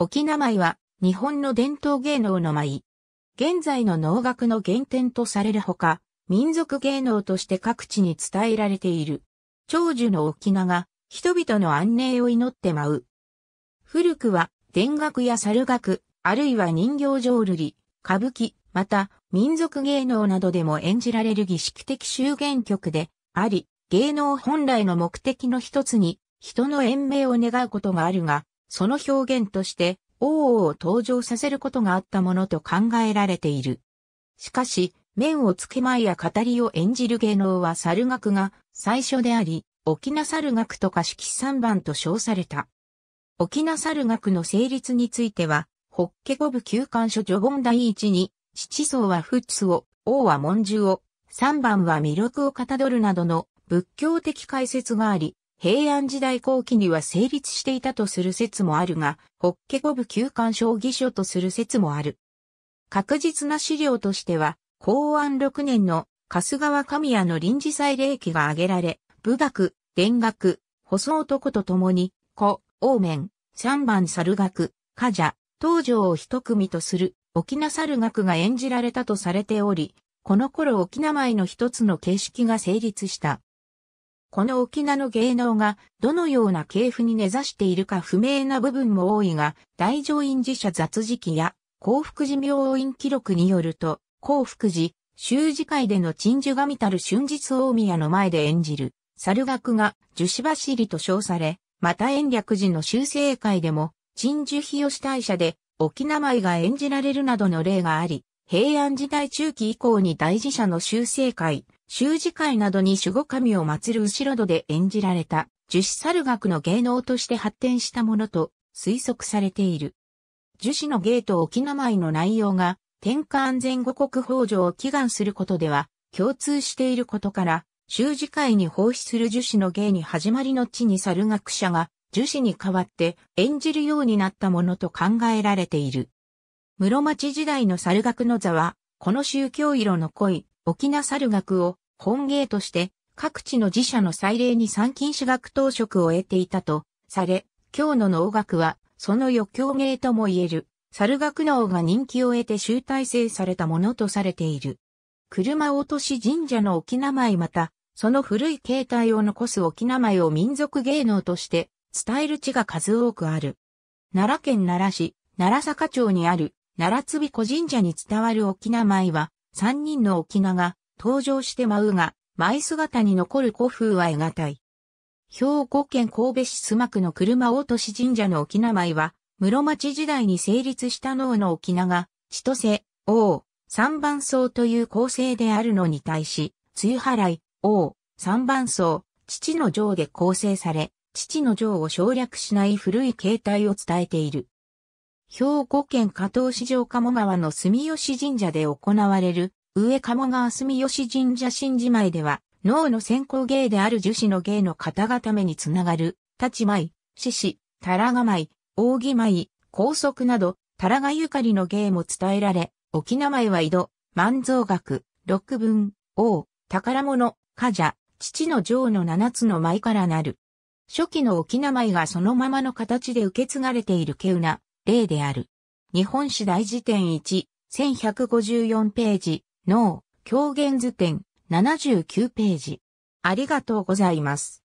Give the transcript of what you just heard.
沖縄舞は日本の伝統芸能の舞。現在の能楽の原点とされるほか、民族芸能として各地に伝えられている。長寿の沖縄が人々の安寧を祈って舞う。古くは田楽や猿楽、あるいは人形浄瑠璃、歌舞伎、また民族芸能などでも演じられる儀式的修言曲であり、芸能本来の目的の一つに人の延命を願うことがあるが、その表現として、王を登場させることがあったものと考えられている。しかし、面をつけ前や語りを演じる芸能は猿楽が最初であり、沖縄猿楽とか式三番と称された。沖縄猿楽の成立については、ホッケコブ休館書序本第一に、七層は仏を、王は文殊を、三番は魅力をかたどるなどの仏教的解説があり、平安時代後期には成立していたとする説もあるが、ホッケゴブ旧館将棋書とする説もある。確実な資料としては、公安6年の春川神谷の臨時祭礼記が挙げられ、武学、田学、細男と共に、古、王面、三番猿学、家者、東条を一組とする、沖縄猿学が演じられたとされており、この頃沖縄前の一つの形式が成立した。この沖縄の芸能がどのような系譜に根ざしているか不明な部分も多いが、大乗院寺社雑事記や幸福寺病院記録によると、幸福寺、修士会での鎮守神たる春日大宮の前で演じる、猿楽が樹脂走りと称され、また延暦寺の修正会でも、鎮守日吉大社で沖縄舞が演じられるなどの例があり、平安時代中期以降に大寺社の修正会、修辞会などに守護神を祀る後ろ戸で演じられた、樹脂猿楽の芸能として発展したものと推測されている。樹脂の芸と沖縄の内容が、天下安全五国法上を祈願することでは共通していることから、修辞会に奉仕する樹脂の芸に始まりの地に猿学者が樹脂に代わって演じるようになったものと考えられている。室町時代の猿学の座は、この宗教色の濃い沖縄猿学を本芸として各地の寺社の祭礼に参勤私学当職を得ていたとされ、今日の能楽はその余興芸とも言える、猿楽能が人気を得て集大成されたものとされている。車落とし神社の沖縄前また、その古い形態を残す沖縄前を民族芸能として伝える地が数多くある。奈良県奈良市、奈良坂町にある、奈良津彦神社に伝わる沖縄は、三人の沖縄が登場して舞うが、舞姿に残る古風は得難い。兵庫県神戸市須磨区の車落とし神社の沖縄舞は、室町時代に成立した能の沖が、千歳、王、三番層という構成であるのに対し、梅払い、王、三番層、父の城で構成され、父の城を省略しない古い形態を伝えている。兵庫県加東市城鴨川の住吉神社で行われる、上鴨川住吉神社神事前では、脳の先行芸である樹脂の芸の方々めにつながる、立ち舞、獅子、タラガ舞、扇舞、高速など、タラガゆかりの芸も伝えられ、沖縄舞は井戸、万蔵学、六文、王、宝物、家者、父の城の七つの舞からなる。初期の沖縄舞がそのままの形で受け継がれている稀有な例である。日本史大辞典1、1154ページ、脳、狂言図典、79ページ。ありがとうございます。